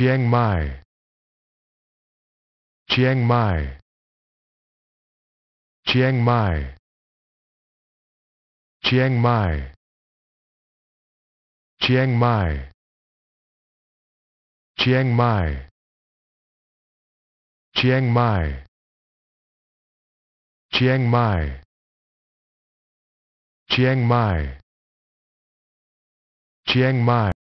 Chiang Mai Chiang Mai Chiang Mai Chiang Mai Chiang Mai Chiang Mai Chiang Mai Chiang Mai Chiang Mai Chiang Mai